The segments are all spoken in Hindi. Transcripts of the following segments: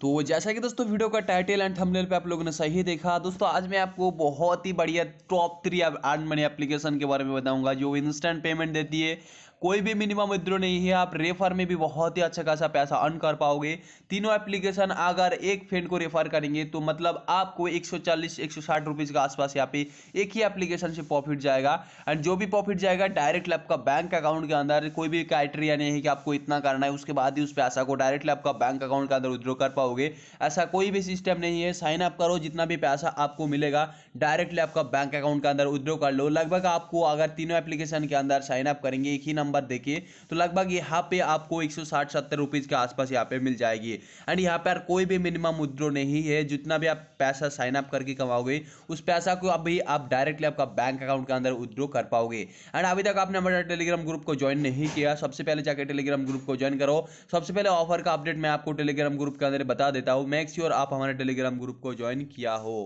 तो जैसा कि दोस्तों वीडियो का टाइटल एंड थंबनेल पे आप लोगों ने सही देखा दोस्तों आज मैं आपको बहुत ही बढ़िया top three earn money application के बारे में बताऊंगा जो इंस्टेंट पेमेंट देती है कोई भी मिनिमम विद्रो नहीं है आप रेफर में भी बहुत ही अच्छा खासा पैसा अर्न कर पाओगे तीनों एप्लीकेशन अगर एक फ्रेंड को रेफर करेंगे तो मतलब आपको 140 160 रुपीस के आसपास यहाँ पे एक ही एप्लीकेशन से प्रॉफिट जाएगा एंड जो भी प्रॉफिट जाएगा डायरेक्ट आपका बैंक अकाउंट के अंदर कोई भी क्राइटेरिया नहीं है कि आपको इतना करना है उसके बाद ही उस पैसा को डायरेक्टली आपका बैंक अकाउंट के अंदर विद्रो कर पाओगे ऐसा कोई भी सिस्टम नहीं है साइन अप करो जितना भी पैसा आपको मिलेगा डायरेक्टली आपका बैंक अकाउंट के अंदर विद्रो कर लो लगभग आपको अगर तीनों एप्लीकेशन के अंदर साइन अप करेंगे एक ही नंबर नंबर देखिए तो लगभग यहाँ पे आपको एक सौ साठ सत्तर रुपीज़ के आसपास यहाँ पे मिल जाएगी एंड यहाँ पर कोई भी मिनिमम विद्रो नहीं है जितना भी आप पैसा साइन अप करके कमाओगे उस पैसा को अभी आप डायरेक्टली आपका बैंक अकाउंट के अंदर विद्रो कर पाओगे एंड अभी तक आपने हमारे टेलीग्राम ग्रुप को ज्वाइन नहीं किया सबसे पहले जाकर टेलीग्राम ग्रुप को ज्वाइन करो सबसे पहले ऑफर का अपडेट मैं आपको टेलीग्राम ग्रुप के अंदर बता देता हूँ मैक्स्योर आप हमारे टेलीग्राम ग्रुप को ज्वाइन किया हो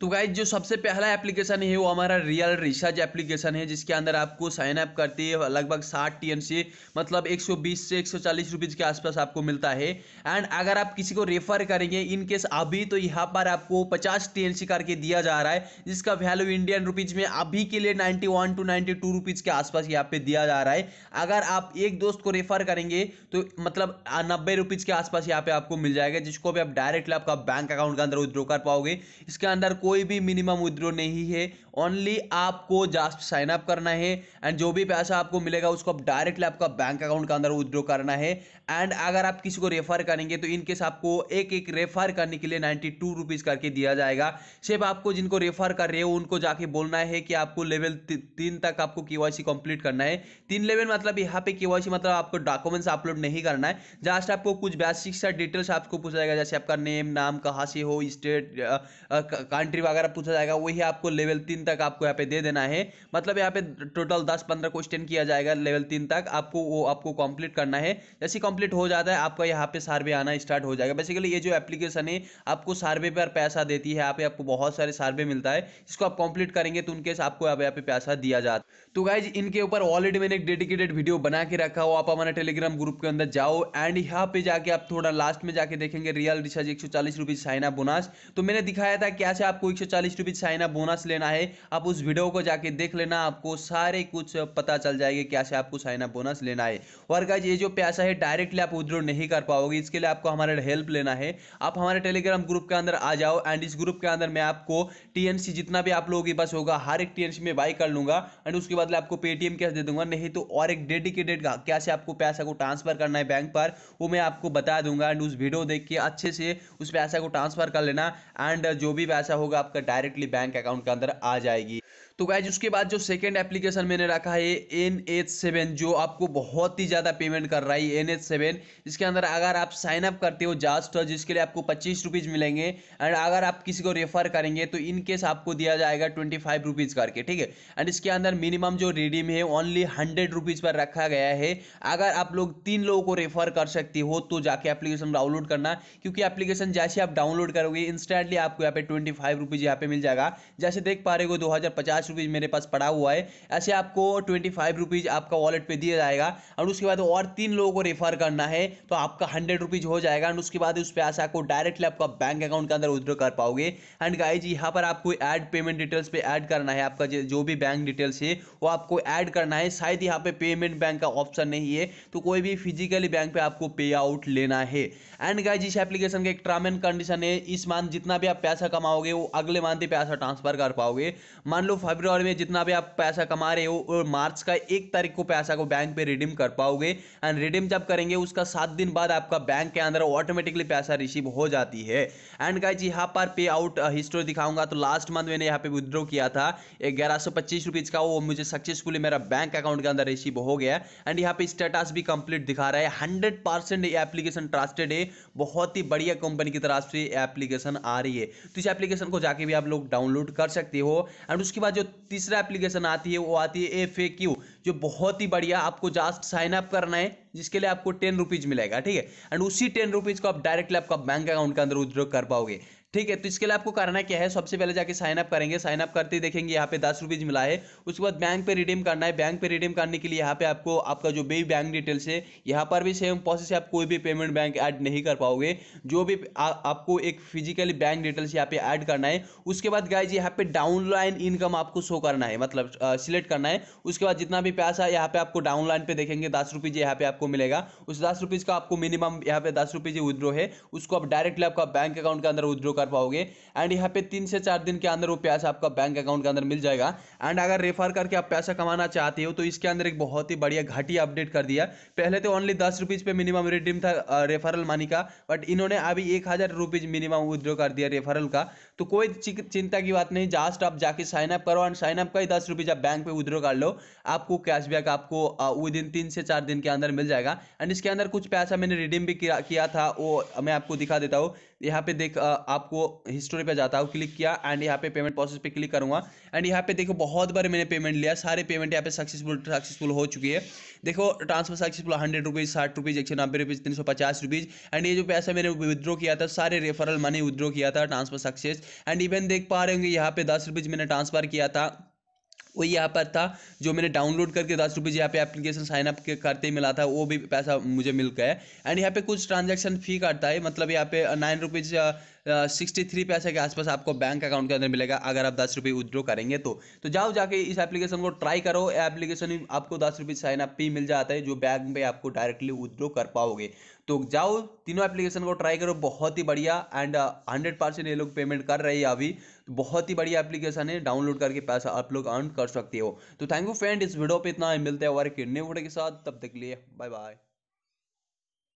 तो गाइज जो सबसे पहला एप्लीकेशन है वो हमारा रियल रिसर्च एप्लीकेशन है जिसके अंदर आपको साइन अप करते है लगभग साठ टी मतलब 120 से 140 रुपीज के आसपास आपको मिलता है एंड अगर आप किसी को रेफर करेंगे इन केस अभी तो यहाँ पर आपको 50 टी करके दिया जा रहा है जिसका वैल्यू इंडियन रुपीज में अभी के लिए 91 टू टू रुपीज के आसपास यहाँ पे दिया जा रहा है अगर आप एक दोस्त को रेफर करेंगे तो मतलब नब्बे रुपीज के आसपास यहाँ पे आपको मिल जाएगा जिसको भी आप डायरेक्टली आपका बैंक अकाउंट के अंदर विद्रो कर पाओगे इसके अंदर कोई भी मिनिमम विद्रो नहीं है ओनली आपको जस्ट साइन अप करना है एंड जो भी पैसा आपको मिलेगा उसको आप डायरेक्टली आपका बैंक अकाउंट के अंदर विद्रो करना है एंड अगर आप किसी को रेफर करेंगे तो इनकेस आपको एक एक रेफर करने के लिए नाइन्टी टू रुपीज़ करके दिया जाएगा सिर्फ आपको जिनको रेफर कर रहे हो उनको जाके बोलना है कि आपको लेवल तीन तक आपको के कंप्लीट करना है तीन लेवल मतलब यहाँ पे के मतलब आपको डॉक्यूमेंट्स अपलोड नहीं करना है जस्ट आपको कुछ बेसिक सा डिटेल्स आपको पूछा जाएगा जैसे आपका नेम नाम कहाँ से हो स्टेट कंट्री एंट्री वगैरह पूछा जाएगा वही आपको लेवल तीन तक आपको यहाँ पे दे देना है मतलब यहाँ पे टोटल दस पंद्रह क्वेश्चन किया जाएगा लेवल तीन तक आपको वो आपको कंप्लीट करना है जैसे कंप्लीट हो जाता है आपका यहाँ पे सर्वे आना स्टार्ट हो जाएगा बेसिकली ये जो एप्लीकेशन है आपको सर्वे पर पैसा देती है यहाँ पे आपको बहुत सारे सर्वे मिलता है इसको आप कंप्लीट करेंगे तो उनके आपको यहाँ पे पैसा दिया जाता तो गाइज इनके ऊपर ऑलरेडी मैंने एक डेडिकेटेड वीडियो बना के रखा हो आप हमारे टेलीग्राम ग्रुप के अंदर जाओ एंड यहाँ पे जाके आप थोड़ा लास्ट में जाके देखेंगे रियल रिचार्ज एक सौ चालीस रुपीज साइना बोनस तो मैंने दिखाया था कैसे आपको आपको एक सौ साइन बोनस लेना है आप उस वीडियो को जाके देख लेना आपको सारे कुछ पता चल जाएगा कैसे आपको साइन बोनस लेना है और गाइज ये जो पैसा है डायरेक्टली आप विद्रो नहीं कर पाओगे इसके लिए आपको हमारे हेल्प लेना है आप हमारे टेलीग्राम ग्रुप के अंदर आ जाओ एंड इस ग्रुप के अंदर मैं आपको टीएनसी जितना भी आप लोगों के पास होगा हर एक टीएनसी में बाई कर लूंगा एंड उसके बाद आपको पेटीएम कैश दे दूंगा नहीं तो और एक डेडिकेटेड कैसे आपको पैसा को ट्रांसफर करना है बैंक पर वो मैं आपको बता दूंगा एंड उस वीडियो देख के अच्छे से उस पैसा को ट्रांसफर कर लेना एंड जो भी पैसा होगा आपका डायरेक्टली बैंक अकाउंट के अंदर आ जाएगी तो गाइज उसके बाद जो सेकेंड एप्लीकेशन मैंने रखा है एन एच सेवन जो आपको बहुत ही ज़्यादा पेमेंट कर रहा है एन एच सेवन इसके अंदर अगर आप साइन अप करते हो जास्ट जिसके लिए आपको पच्चीस रुपीज़ मिलेंगे एंड अगर आप किसी को रेफर करेंगे तो इन केस आपको दिया जाएगा ट्वेंटी फाइव रुपीज़ करके ठीक है एंड इसके अंदर मिनिमम जो रिडीम है ओनली हंड्रेड रुपीज़ पर रखा गया है अगर आप लोग तीन लोगों को रेफर कर सकते हो तो जाके एप्लीकेशन डाउनलोड करना क्योंकि एप्लीकेशन जैसे आप डाउनलोड करोगे इंस्टेंटली आपको यहाँ पे ट्वेंटी फाइव रुपीज़ यहाँ पे मिल जाएगा जैसे देख पा रहे हो दो हज़ार पचास पचास रुपीज़ मेरे पास पड़ा हुआ है ऐसे आपको ट्वेंटी फाइव रुपीज़ आपका वॉलेट पे दिया जाएगा और उसके बाद और तीन लोगों को रेफर करना है तो आपका हंड्रेड रुपीज़ हो जाएगा एंड उसके बाद उस पैसा आपको डायरेक्टली आपका बैंक अकाउंट के अंदर विद्रो कर पाओगे एंड गाइज यहाँ पर आपको ऐड पेमेंट डिटेल्स पे ऐड करना है आपका जो भी बैंक डिटेल्स है वो आपको ऐड करना है शायद यहाँ पे पेमेंट बैंक का ऑप्शन नहीं है तो कोई भी फिजिकली बैंक पे आपको पे आउट लेना है एंड गाइज इस एप्लीकेशन का एक टर्म एंड कंडीशन है इस मंथ जितना भी आप पैसा कमाओगे वो अगले मंथ ही पैसा ट्रांसफर कर पाओगे मान लो फेब्रुआर में जितना भी आप पैसा कमा रहे हो और मार्च का एक तारीख को पैसा को बैंक पे रिडीम कर पाओगे एंड रिडीम जब करेंगे उसका सात दिन बाद आपका बैंक के अंदर ऑटोमेटिकली पैसा रिसीव हो जाती है एंड गाइज यहाँ पर पे आउट हिस्ट्री दिखाऊंगा तो लास्ट मंथ मैंने यहाँ पे विद्रो किया था ग्यारह का वो मुझे सक्सेसफुली मेरा बैंक अकाउंट के अंदर रिसीव हो गया एंड यहाँ पे स्टेटस भी कंप्लीट दिखा रहा है हंड्रेड परसेंट ये एप्लीकेशन ट्रस्टेड है बहुत ही बढ़िया कंपनी की तरफ से एप्लीकेशन आ रही है तो इस एप्लीकेशन को जाके भी आप लोग डाउनलोड कर सकते हो एंड उसके बाद जो तीसरा एप्लीकेशन आती है वो आती है एफ जो बहुत ही बढ़िया आपको जस्ट साइन अप करना है जिसके लिए आपको टेन रुपीज़ मिलेगा ठीक है एंड उसी टेन रुपीज़ को आप डायरेक्टली आपका बैंक अकाउंट के अंदर विद्रॉ कर पाओगे ठीक है तो इसके लिए आपको करना क्या है सबसे पहले जाके साइन अप करेंगे साइन अप करते देखेंगे यहाँ पे दस रुपीज़ मिला है उसके बाद बैंक पे रिडीम करना है बैंक पे रिडीम करने के लिए यहाँ पे आपको आपका जो भी बैंक डिटेल्स है यहाँ पर भी सेम प्रोसेस आप कोई भी पेमेंट बैंक ऐड नहीं कर पाओगे जो भी आ, आपको एक फिजिकली बैंक डिटेल्स यहाँ पे ऐड करना है उसके बाद गाइज यहाँ पे डाउनलाइन इनकम आपको शो करना है मतलब सिलेक्ट करना है उसके बाद जितना भी पैसा यहाँ पे आपको डाउनलाइन पे देखेंगे दस रुपीज़ यहाँ पे आपको मिलेगा उस दस रुपीज़ का आपको मिनिमम यहाँ पे दस रुपीज़ है उसको आप डायरेक्टली आपका बैंक अकाउंट के अंदर विद्रो कर कर पाओगे एंड यहाँ पे तीन से चार दिन के अंदर वो पैसा आपका बैंक अकाउंट के अंदर मिल जाएगा एंड अगर रेफर करके आप पैसा कमाना चाहते हो तो इसके अंदर एक बहुत ही बढ़िया घटी अपडेट कर दिया पहले तो ओनली दस रुपीज़ पे मिनिमम रिडीम था रेफरल मनी का बट इन्होंने अभी एक हज़ार रुपीज़ मिनिमम विद्रो कर दिया रेफरल का तो कोई चिंता की बात नहीं जस्ट आप जाके साइन अप करो एंड साइन अप का ही दस रुपीज़ आप बैंक पे विद्रो कर लो आपको कैशबैक आपको विद इन तीन से चार दिन के अंदर मिल जाएगा एंड इसके अंदर कुछ पैसा मैंने रिडीम भी किया था वो मैं आपको दिखा देता हूँ यहाँ पे देख आपको आपको हिस्ट्री पे जाता हूँ क्लिक किया एंड यहाँ पे पेमेंट प्रोसेस पे क्लिक करूँगा एंड यहाँ पे देखो बहुत बार मैंने पेमेंट लिया सारे पेमेंट यहाँ पे सक्सेसफुल सक्सेसफुल हो चुकी है देखो ट्रांसफर सक्सेसफुल हंड्रेड रुपीज़ साठ रुपीज़ एक सौ नब्बे रुपीज़ तीन सौ पचास रुपीज़ एंड ये जो पैसा मैंने विद्रो किया था सारे रेफरल मनी विद्रो किया था ट्रांसफर सक्सेस एंड इवन देख पा रहे होंगे यहाँ पे दस रुपीज़ मैंने ट्रांसफ़र किया था वो यहाँ पर था जो मैंने डाउनलोड करके दस रुपीज यहाँ पे एप्लीकेशन साइन अप करते ही मिला था वो भी पैसा मुझे मिल गया एंड यहाँ पे कुछ ट्रांजैक्शन फी काटता है मतलब यहाँ पे नाइन रुपीज़ सिक्सटी थ्री पैसे के आसपास आपको बैंक अकाउंट के अंदर मिलेगा अगर आप दस रुपये विद्रो करेंगे तो तो जाओ जाके इस एप्लीकेशन को ट्राई करो एप्लीकेशन आपको दस रुपये साइन अप भी मिल जाता है जो बैंक में आपको डायरेक्टली विदड्रॉ कर पाओगे तो जाओ तीनों एप्लीकेशन को ट्राई करो बहुत ही बढ़िया एंड हंड्रेड परसेंट ये लोग पेमेंट कर रहे हैं अभी तो बहुत ही बढ़िया एप्लीकेशन है डाउनलोड करके पैसा आप लोग अर्न कर सकते हो तो थैंक यू फ्रेंड इस वीडियो पे इतना मिलते हैं हमारे किडनी वोडे के साथ तब तक लिए बाय बाय